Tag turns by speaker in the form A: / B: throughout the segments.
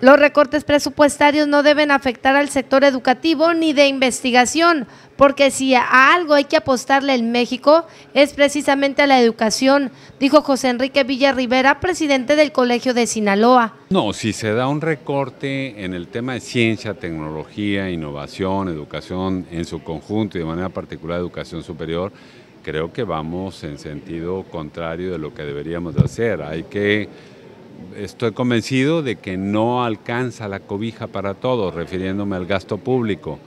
A: Los recortes presupuestarios no deben afectar al sector educativo ni de investigación, porque si a algo hay que apostarle en México es precisamente a la educación, dijo José Enrique Villa Rivera, presidente del Colegio de Sinaloa.
B: No, si se da un recorte en el tema de ciencia, tecnología, innovación, educación en su conjunto y de manera particular educación superior, creo que vamos en sentido contrario de lo que deberíamos de hacer. Hay que estoy convencido de que no alcanza la cobija para todos, refiriéndome al gasto público,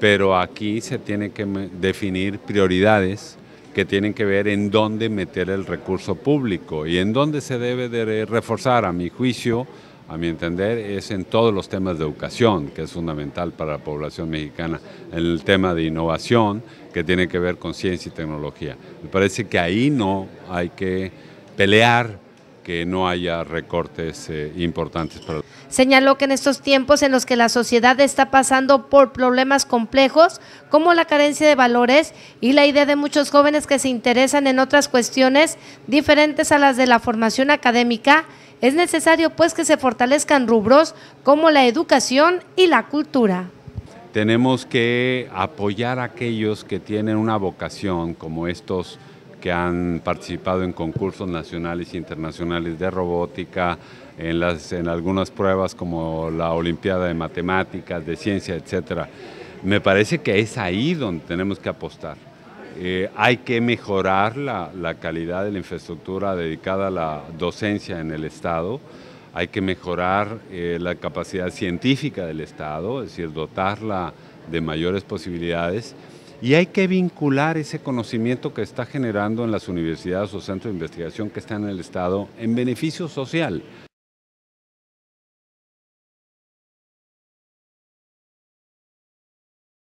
B: pero aquí se tiene que definir prioridades que tienen que ver en dónde meter el recurso público y en dónde se debe de reforzar, a mi juicio, a mi entender, es en todos los temas de educación, que es fundamental para la población mexicana, en el tema de innovación, que tiene que ver con ciencia y tecnología. Me parece que ahí no hay que pelear que no haya recortes eh, importantes. Para...
A: Señaló que en estos tiempos en los que la sociedad está pasando por problemas complejos, como la carencia de valores y la idea de muchos jóvenes que se interesan en otras cuestiones diferentes a las de la formación académica, es necesario pues que se fortalezcan rubros como la educación y la cultura
B: tenemos que apoyar a aquellos que tienen una vocación como estos que han participado en concursos nacionales e internacionales de robótica, en, las, en algunas pruebas como la Olimpiada de Matemáticas, de Ciencia, etc. Me parece que es ahí donde tenemos que apostar. Eh, hay que mejorar la, calidad de la infraestructura dedicada a la docencia en el Estado, hay que mejorar eh, la capacidad científica del Estado, es decir, dotarla de mayores posibilidades y hay que vincular ese conocimiento que está generando en las universidades o centros de investigación que están en el Estado en beneficio social.